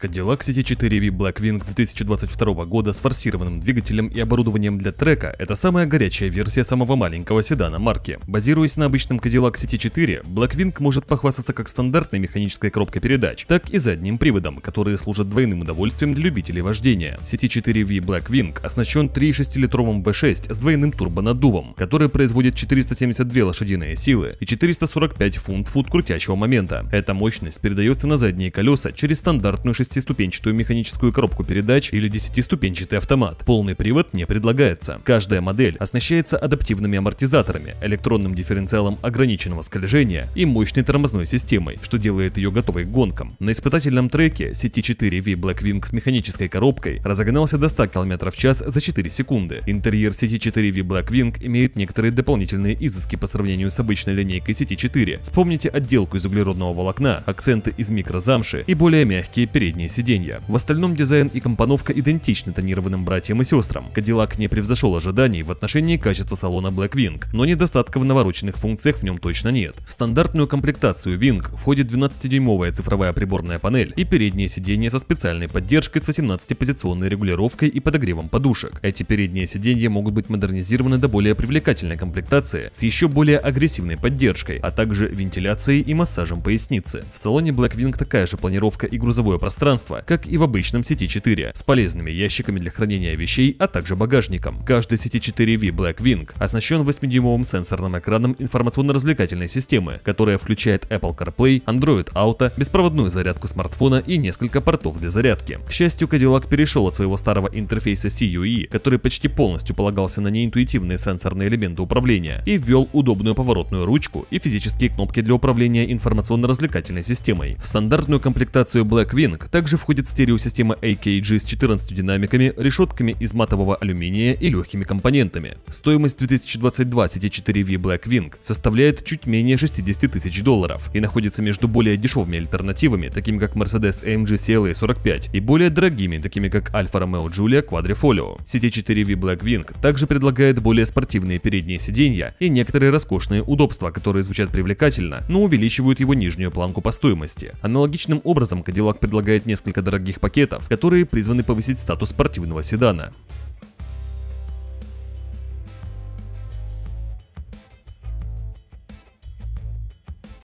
Cadillac CT4V Blackwing 2022 года с форсированным двигателем и оборудованием для трека – это самая горячая версия самого маленького седана марки. Базируясь на обычном Cadillac CT4, Blackwing может похвастаться как стандартной механической коробкой передач, так и задним приводом, которые служат двойным удовольствием для любителей вождения. CT4V Blackwing оснащен 3,6-литровым V6 с двойным турбонаддувом, который производит 472 лошадиные силы и 445 фунт-фут крутящего момента. Эта мощность передается на задние колеса через стандартную шестиступенчатую механическую коробку передач или десятиступенчатый автомат. Полный привод не предлагается. Каждая модель оснащается адаптивными амортизаторами, электронным дифференциалом ограниченного скольжения и мощной тормозной системой, что делает ее готовой к гонкам. На испытательном треке CT4 V Blackwing с механической коробкой разогнался до 100 км в час за 4 секунды. Интерьер CT4 V Blackwing имеет некоторые дополнительные изыски по сравнению с обычной линейкой CT4. Вспомните отделку из углеродного волокна, акценты из микрозамши и более мягкие передние переднее сиденье. В остальном дизайн и компоновка идентичны тонированным братьям и сестрам. Кадиллак не превзошел ожиданий в отношении качества салона Black Wing, но недостатка в навороченных функциях в нем точно нет. В стандартную комплектацию Wing входит 12-дюймовая цифровая приборная панель и переднее сиденье со специальной поддержкой с 18-позиционной регулировкой и подогревом подушек. Эти передние сиденья могут быть модернизированы до более привлекательной комплектации с еще более агрессивной поддержкой, а также вентиляцией и массажем поясницы. В салоне Black Wing такая же планировка и грузовое пространство, пространства, как и в обычном сети 4, с полезными ящиками для хранения вещей, а также багажником. Каждый сети 4V Black Wing оснащен 8-дюймовым сенсорным экраном информационно-развлекательной системы, которая включает Apple CarPlay, Android Auto, беспроводную зарядку смартфона и несколько портов для зарядки. К счастью, Cadillac перешел от своего старого интерфейса CUE, который почти полностью полагался на неинтуитивные сенсорные элементы управления, и ввел удобную поворотную ручку и физические кнопки для управления информационно-развлекательной системой. В стандартную комплектацию Black Wing также входит стереосистема AKG с 14 динамиками, решетками из матового алюминия и легкими компонентами. Стоимость 2022 сети 4V Blackwing составляет чуть менее 60 тысяч долларов и находится между более дешевыми альтернативами, такими как Mercedes AMG CLA 45, и более дорогими, такими как Alfa Romeo Giulia Quadrifoglio. Сети 4V Blackwing также предлагает более спортивные передние сиденья и некоторые роскошные удобства, которые звучат привлекательно, но увеличивают его нижнюю планку по стоимости. Аналогичным образом Cadillac предлагает несколько дорогих пакетов, которые призваны повысить статус спортивного седана.